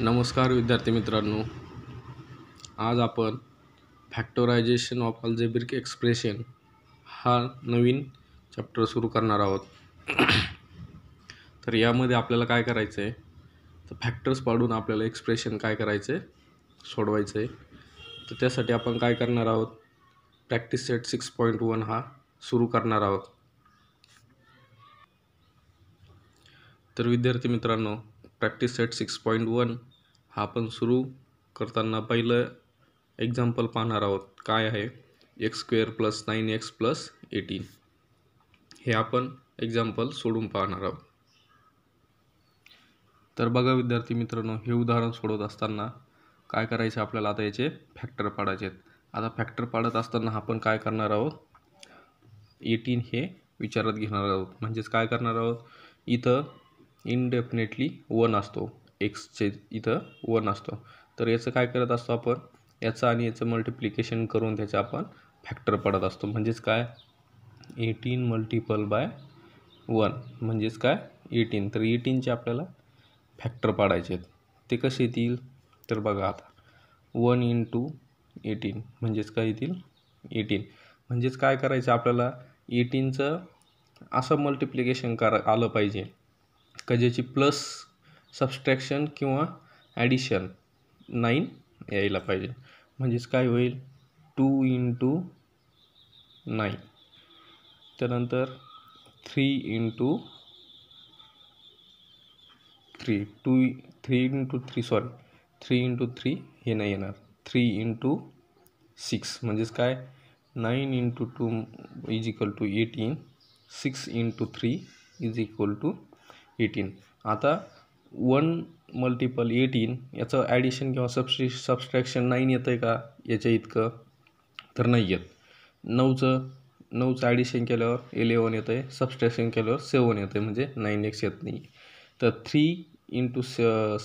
नमस्कार विद्यार्थी मित्रांनो आज आपण फॅक्टोरायझेशन ऑफ अल्जेब्रिक एक्सप्रेशन हा नवीन चॅप्टर सुरू करणार आहोत तर यामध्ये आपल्याला काय करायचं आहे तर फॅक्टर्स पाडून आपल्याला एक्सप्रेशन काय करायचं आहे सोडवायचं आहे तर त्यासाठी आपण काय करणार आहोत practice set six point one हा सुरू करणार आहोत तर विद्यार्थी मित्रांनो practice set six point one आपण सुरू करताना पहिलं एक्झाम्पल पाहणार आहोत काय आहे x square plus nine x plus eighteen हे आपण एक्झाम्पल सोडून पाहणार आहोत तर बघा विद्यार्थी मित्रांनो हे उदाहरण सोडवत असताना काय करायचं आपल्याला आता याचे फॅक्टर पाडायचे आहेत आता फॅक्टर पाडत असताना आपण काय करणार आहोत एटीन हे विचारात घेणार आहोत म्हणजेच काय करणार आहोत इथं इनडेफिनेटली वन असतो एक्सचे इथं वन असतो तर याचं काय करत असतो आपण याचं आणि याचं मल्टिप्लिकेशन करून त्याचं आपण फॅक्टर पडत असतो म्हणजेच काय एटीन मल्टिपल बाय वन म्हणजेच काय एटीन तर एटीनचे आपल्याला फॅक्टर पाडायचे आहेत ते कसे येतील तर बघा आता वन इन टू एटीन म्हणजेच काय येतील एटीन म्हणजेच काय करायचं आपल्याला एटीनचं असं मल्टिप्लिकेशन करा आलं पाहिजे का ज्याची प्लस सबस्ट्रॅक्शन किंवा ॲडिशन नाईन यायला पाहिजे म्हणजेच काय होईल टू इंटू नाईन त्यानंतर three into three two three into three sorry three into three हे नाही येणार थ्री इंटू सिक्स म्हणजेच काय nine into two is equal to eighteen six into three is equal to eighteen आता one multiple eighteen याचं addition किंवा सबस्ट्री subtraction nine येतं आहे का याच्या इतकं तर नाही येत नऊचं नऊचं ॲडिशन केल्यावर इलेवन येतं आहे सबस्ट्रॅक्शन केल्यावर सेवन येतं आहे म्हणजे नाईन एक्स येत नाही तर थ्री इंटू स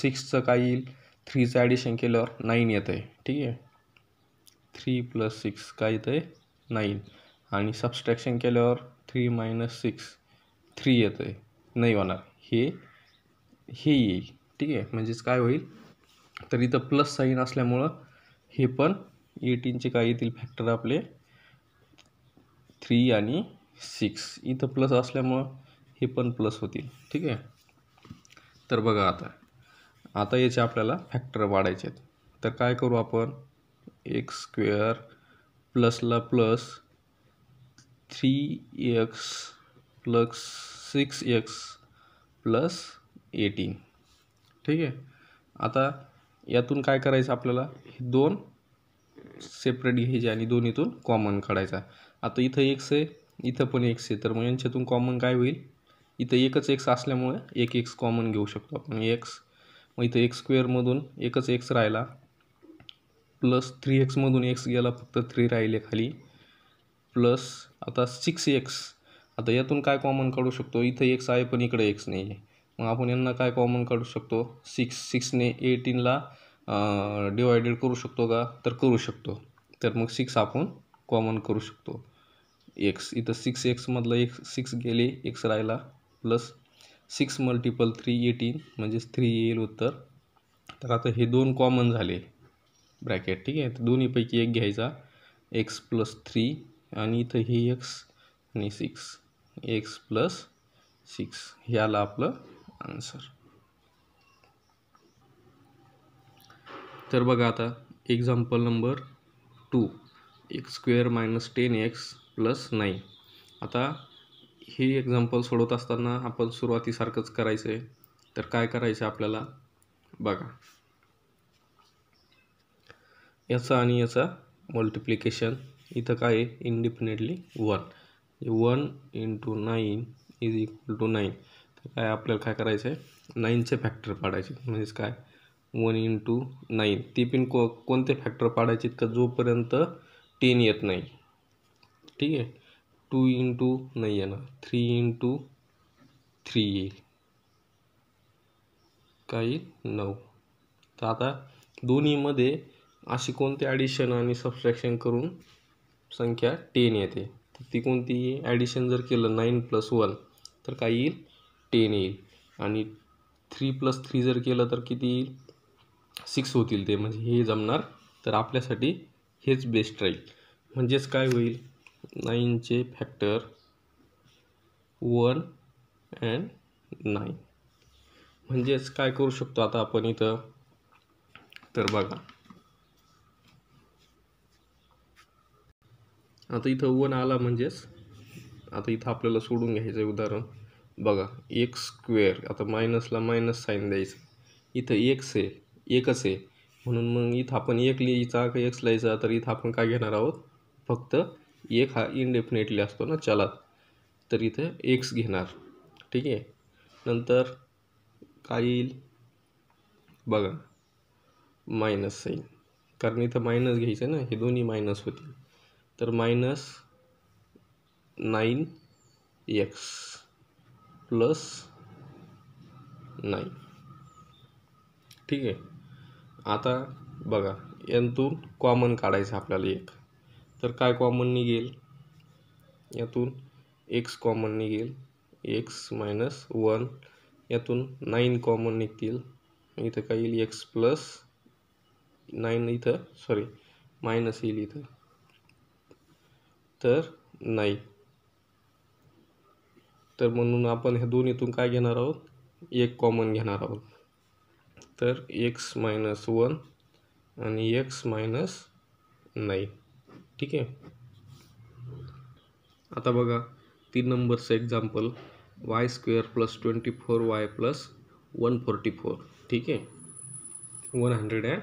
सिक्सचं काय येईल थ्रीचं ॲडिशन केल्यावर नाईन येतं आहे ठीक आहे थ्री प्लस सिक्स काय येतं आहे नाईन आणि सबस्ट्रॅक्शन केल्यावर थ्री मायनस सिक्स थ्री येतं आहे नाही होणार हे हे येईल ठीक आहे म्हणजेच काय होईल तर इथं प्लस साईन असल्यामुळं हे पण एटीनचे काय येतील फॅक्टर आपले थ्री आणि सिक्स इथं प्लस असल्यामुळं हे पण प्लस होतील ठीक आहे तर बघा आता आता याचे आपल्याला फॅक्टर वाढायचे आहेत तर काय करू आपण एक्स स्क्वेअर प्लसला plus three x plus six x plus eighteen ठीक आहे आता यातून काय करायचं आपल्याला हे दोन सेपरेट घ्यायचे आणि दोन्हीतून कॉमन काढायचा आता इथं एक्स आहे इथं पण एक्स आहे तर मग यांच्यातून कॉमन काय होईल इथं एकच एक्स असल्यामुळे एक एक्स कॉमन घेऊ शकतो आपण एक्स मग इथं एक्स स्क्वेअरमधून एकच एक्स राहिला प्लस थ्री एक्समधून एक्स गेला फक्त थ्री राहिले खाली प्लस आता सिक्स एक्स आता यातून काय कॉमन काढू शकतो इथं एक्स आहे पण इकडे एक्स नाही आहे मग आपण यांना काय कॉमन काढू शकतो सिक्स सिक्सने एटीनला डिवायडेड करू शकतो का तर करू शकतो तर मग सिक्स आपण कॉमन करू शकतो एक्स इथं सिक्स एक्समधलं एक सिक्स गेले एक्स राहिला plus six multiple three eighteen म्हणजेच थ्री येईल उत्तर तर आता हे दोन कॉमन झाले ब्रॅकेट ठीक आहे तर दोन्हीपैकी एक घ्यायचा एक्स प्लस थ्री आणि इथं हे एक्स आणि सिक्स एक्स प्लस सिक्स ह्याला आपलं आन्सर तर बघा आता एक्झाम्पल नंबर टू एक square minus ten x plus nine आता हे एक्झाम्पल सोडवत असताना आपण सुरुवातीसारखंच करायचं आहे तर काय करायचं आपल्याला बघा याचा आणि याचा मल्टिप्लिकेशन इथं काय आहे indefinitely one one into nine is equal to nine काय आपल्याला काय करायचं आहे नाईनचे फॅक्टर पाडायचे म्हणजेच काय वन इंटू नाईन ती पण को कोणते फॅक्टर पाडायचे का जोपर्यंत टेन येत नाही ठीक आहे टू इंटू नाही येणार थ्री इंटू थ्री येईल काही नऊ तर आता दोन्हीमध्ये अशी कोणती ॲडिशन आणि सबस्ट्रॅक्शन करून संख्या टेन येते ती कोणती ॲडिशन जर केलं नाईन प्लस वन तर काय येईल टेन येईल आणि थ्री प्लस थ्री जर केलं तर किती सिक्स होतील ते म्हणजे हे जमणार तर आपल्यासाठी हेच बेस्ट राहील म्हणजेच काय होईल नाईनचे फॅक्टर वन अँड नाईन म्हणजेच काय करू शकतो आता आपण इथं तर बघा आता इथं वन आला म्हणजेच आता इथं आपल्याला सोडून घ्यायचं उदाहरण बघा एक स्क्वेअर आता मायनसला मायनस साईन द्यायचं इथं एक्स आहे एकच आहे म्हणून मग इथं आपण एक लिहायचा का एक्स लिहायचा तर इथं आपण काय घेणार आहोत फक्त एक हा इनडेफिनेटली असतो ना चला तर इथं एक्स घेणार ठीक आहे नंतर काय येईल बघा मायनस साईन कारण इथं मायनस घ्यायचं ना हे दोन्ही मायनस होते तर minus nine x plus nine ठीक आहे आता बघा यातून कॉमन काढायचं आपल्याला एक तर काय कॉमन निघेल यातून एक्स कॉमन निघेल एक्स मायनस वन यातून नाईन कॉमन निघतील इथं काय येईल एक्स प्लस नाईन इथं सॉरी मायनस येईल इथं तर नाईन तर म्हणून आपण ह्या दोन्हीतून काय घेणार आहोत एक कॉमन घेणार आहोत तर एक्स मायनस वन आणि एक्स मायनस नाईन ठीक आहे आता बघा तीन नंबरचं example y square plus twenty four y plus one forty four ठीक आहे one hundred and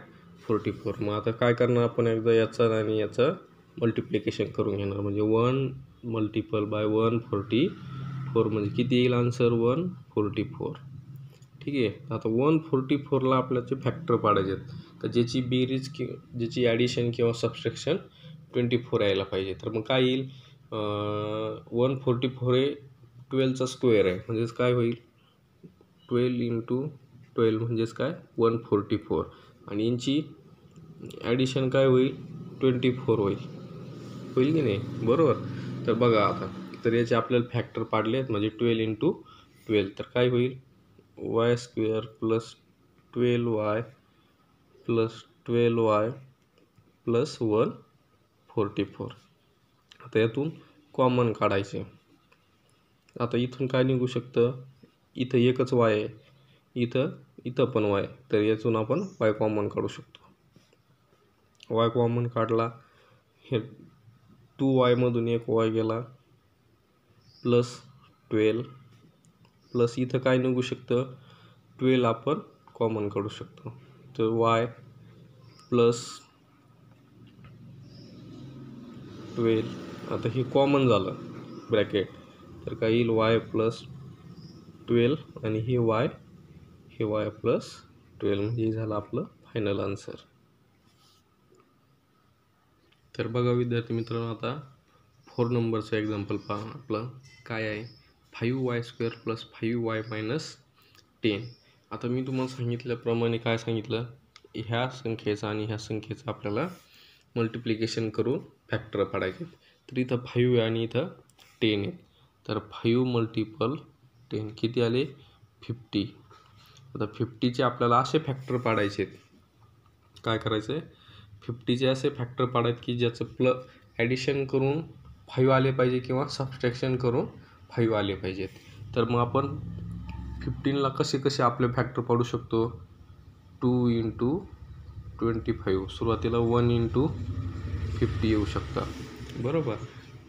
forty four मग आता काय करणार आपण एकदा याचा आणि याचं मल्टिप्लिकेशन करून घेणार म्हणजे one multiple by one forty four म्हणजे किती येईल आन्सर वन फोर्टी फोर ठीक आहे आता वन फोर्टी फोरला आपल्याचे फॅक्टर पाडायचे आहेत तर ज्याची बेरीज कि ज्याची ॲडिशन किंवा सबस्ट्रॅक्शन ट्वेंटी फोर यायला पाहिजे तर मग काय येईल वन फोर्टी फोर हे ट्वेल्वचा स्क्वेअर आहे म्हणजेच काय होईल ट्वेल्व इंटू ट्वेल्व म्हणजेच काय वन फोर्टी फोर आणि यांची ॲडिशन काय होईल ट्वेंटी फोर होईल होईल की नाही बरोबर तर बघा आता तर याचे आपल्याला फॅक्टर पाडले आहेत म्हणजे ट्वेल्व इंटू ट्वेल्व तर काय होईल y square plus twelve y plus twelve y plus one forty four आता यातून कॉमन काढायचे आता इथून काय निघू शकतं इथं एकच वाय आहे इथं इथं पण वाय तर यातून आपण वाय कॉमन काढू शकतो वाय कॉमन काढला हे टू वायमधून एक वाय गेला प्लस ट्वेल प्लस इथं काय निघू शकतं ट्वेल आपण कॉमन काढू शकतो तर वाय प्लस ट्वेल आता हे कॉमन झालं ब्रॅकेट तर काय येईल वाय प्लस ट्वेल आणि हे वाय हे वाय प्लस ट्वेल्व म्हणजे हे झालं आपलं फायनल आन्सर तर बघा विद्यार्थी मित्रांनो आता फोर नंबरचं एक्झाम्पल पहा आपलं काय आहे five y square plus five y minus ten आता मी तुम्हाला सांगितल्याप्रमाणे काय सांगितलं ह्या संख्येचा आणि ह्या संख्येचा आपल्याला मल्टिप्लिकेशन करून फॅक्टर पाडायचे तर इथं फाईव्ह आहे आणि इथं टेन आहे तर फाईव्ह मल्टिपल टेन किती आले फिफ्टी आता फिफ्टीचे आपल्याला असे फॅक्टर पाडायचे काय करायचं आहे फिफ्टीचे असे फॅक्टर पाडायत की ज्याचं प्ल ॲडिशन करून फाईव्ह आले पाहिजे किंवा सबस्ट्रॅक्शन करून फाईव्ह आले पाहिजेत तर मग आपण फिफ्टीनला कसे कसे आपले फॅक्टर पाडू शकतो टू इंटू ट्वेंटी फाईव्ह सुरुवातीला वन इंटू फिफ्टी येऊ शकता बरोबर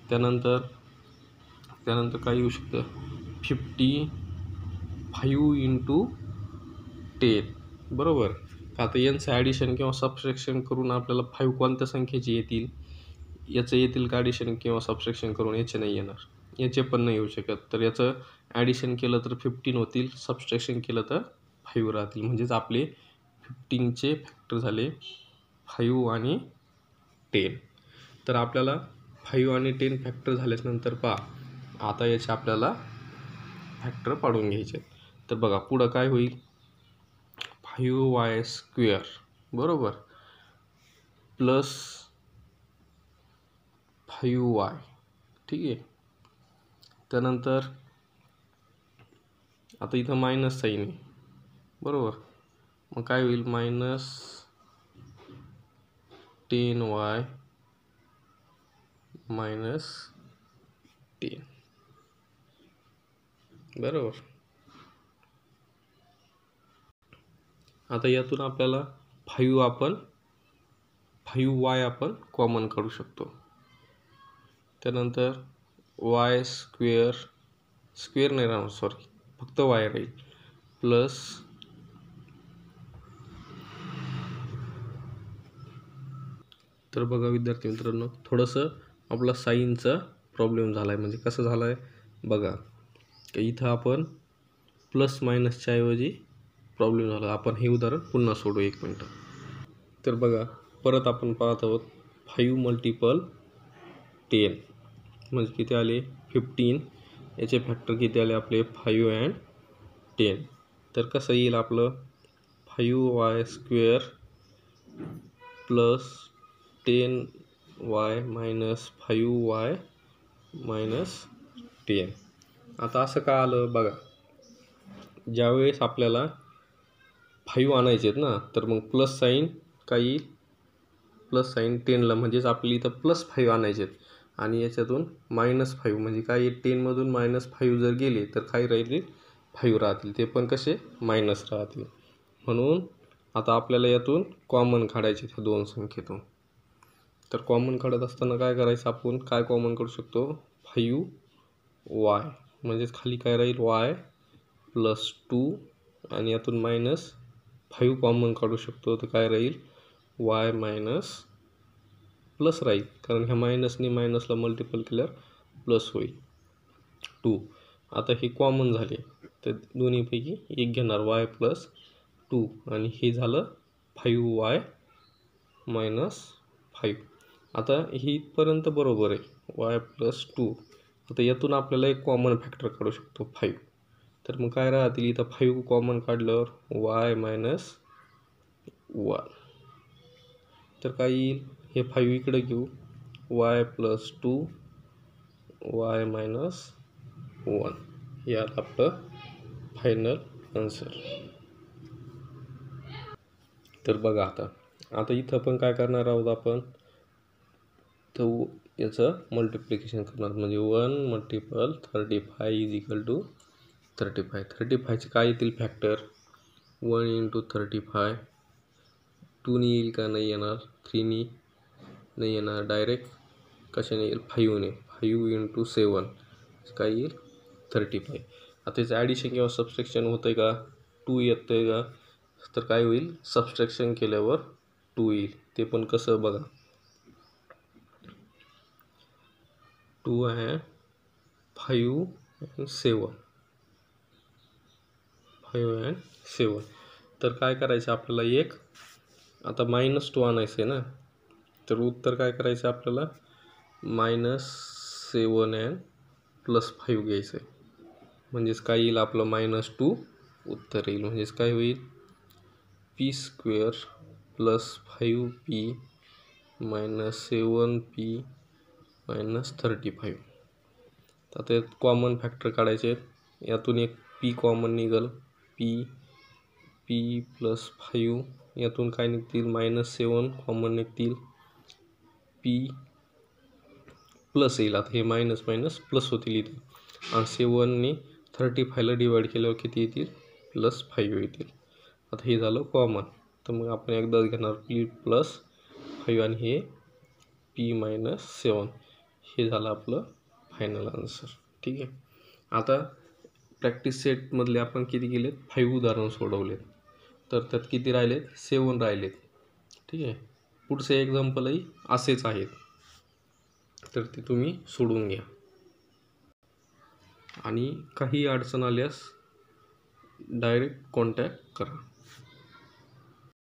त्यानंतर त्यानंतर काय येऊ शकतं फिफ्टी फाईव्ह इंटू टेन बरोबर आता यांचं ॲडिशन किंवा सबस्ट्रॅक्शन करून आपल्याला फाईव्ह कोणत्या संख्येची येतील याचं येथील ॲडिशन किंवा सबस्ट्रॅक्शन करून याचे नाही येणार याचे पण नाही येऊ शकत तर याचं ॲडिशन केलं तर फिफ्टीन होतील सबस्ट्रॅक्शन केलं तर फाईव्ह राहतील म्हणजेच आपले फिफ्टीनचे फॅक्टर झाले फाईव्ह आणि टेन तर आपल्याला फाईव्ह आणि टेन फॅक्टर झाल्यानंतर पहा आता याचे आपल्याला फॅक्टर पाडून घ्यायचे तर बघा पुढं काय होईल फाईव्ह वाय स्क्वेअर बरोबर प्लस यू वाय ठीक आहे त्यानंतर आता इथं मायनस साईन आहे बरोबर मग काय होईल minus ten y minus ten बरोबर आता यातून आपल्याला फाईव्ह आपण फाईव्ह वाय आपण कॉमन काढू शकतो त्यानंतर वाय स्क्वेअर स्क्वेअर नाही राहणार सॉरी फक्त वाय राहील प्लस तर बघा विद्यार्थी मित्रांनो थोडंसं आपला साईनचा प्रॉब्लेम झाला आहे म्हणजे कसं झालं आहे बघा इथं आपण प्लस मायनसच्या ऐवजी प्रॉब्लेम झाला आपण हे उदाहरण पुन्हा सोडू एक मिनटं तर बघा परत आपण पाहत आहोत फाईव्ह मल्टिपल टेन म्हणजे किती आले फिफ्टीन याचे फॅक्टर किती आले आपले फाईव्ह अँड टेन तर कसं येईल आपलं five y square plus ten y minus five y minus ten आता असं का आलं बघा ज्यावेळेस आपल्याला फाईव्ह आणायचे आहेत ना तर मग प्लस साईन काही प्लस साईन टेनला म्हणजेच आपली इथं प्लस फाईव्ह आणायचे आहेत आणि याच्यातून मायनस फाईव्ह म्हणजे काय टेनमधून मायनस फाईव्ह जर गेले तर काय राहील फाईव्ह राहतील ते पण कसे मायनस राहतील म्हणून आता आपल्याला यातून कॉमन काढायचे त्या दोन संख्येतून तर कॉमन काढत असताना काय करायचं आपण काय कॉमन करू शकतो फाईव्ह वाय म्हणजेच खाली काय राहील वाय प्लस टू आणि यातून मायनस फाईव्ह कॉमन काढू शकतो तर काय राहील वाय मायनस प्लस राहील कारण ह्या मायनसने मायनसला मल्टिपल केल्यावर प्लस होईल टू आता हे कॉमन झाले तर दोन्हीपैकी एक घेणार वाय प्लस टू आणि हे झालं फाईव्ह वाय मायनस फाईव्ह आता हे इथपर्यंत बरोबर आहे वाय प्लस टू आता यातून आपल्याला एक कॉमन फॅक्टर काढू शकतो फाईव्ह तर मग काय राहतील इथं फाईव्ह कॉमन काढल्यावर वाय मायनस वन तर काय येईल हे फाईव्ह इकडे घेऊ Y plus two Y minus one या आपलं फायनल आन्सर तर बघा आता आता इथं पण काय करणार आहोत आपण तर याचं मल्टिप्लिकेशन करणार म्हणजे one multiple thirty five is equal to thirty five thirty फायचे काय येतील factor one into thirty five टूनी येईल का नाही येणार थ्रीनी नाही येणार डायरेक्ट कशाने येईल फाईव्हने फाईव्ह इंटू सेवन काय येईल थर्टी फाईव्ह आता याचं ॲडिशन किंवा सबस्ट्रॅक्शन होतं आहे का टू येतं आहे का तर काय होईल सबस्ट्रॅक्शन केल्यावर टू येईल ते पण कसं बघा टू आहे five and seven five and seven तर काय करायचं आपल्याला एक आता मायनस टू आणायचं आहे ना तर उत्तर काय करायचं आहे आपल्याला minus seven and plus five घ्यायचं आहे म्हणजेच काय येईल आपलं मायनस टू उत्तर येईल म्हणजेच काय होईल P square plus five P minus seven P minus thirty five आता यात कॉमन फॅक्टर काढायचे आहेत यातून एक पी कॉमन निघल पी पी प्लस फाईव्ह यातून काय निघतील मायनस सेवन कॉमन निघतील पी प्लस येईल आता हे मायनस मायनस प्लस होतील इथे आणि सेवनने थर्टी फायला डिवाईड केल्यावर किती येतील प्लस फाईव्ह येतील आता हे झालं कॉमन तर मग आपण एकदाच घेणार पी प्लस फाईव्ह आणि हे पी मायनस सेवन हे झालं आपलं फायनल आन्सर ठीक आहे आता प्रॅक्टिस सेटमधले आपण किती केलेत फाईव्ह उदाहरण सोडवलेत तर त्यात किती राहिलेत सेवन राहिलेत ठीक आहे पुढचे एक्झाम्पलही असेच आहेत तर ते तुम्ही सोडून घ्या आणि काही अडचण आल्यास डायरेक्ट कॉन्टॅक्ट करा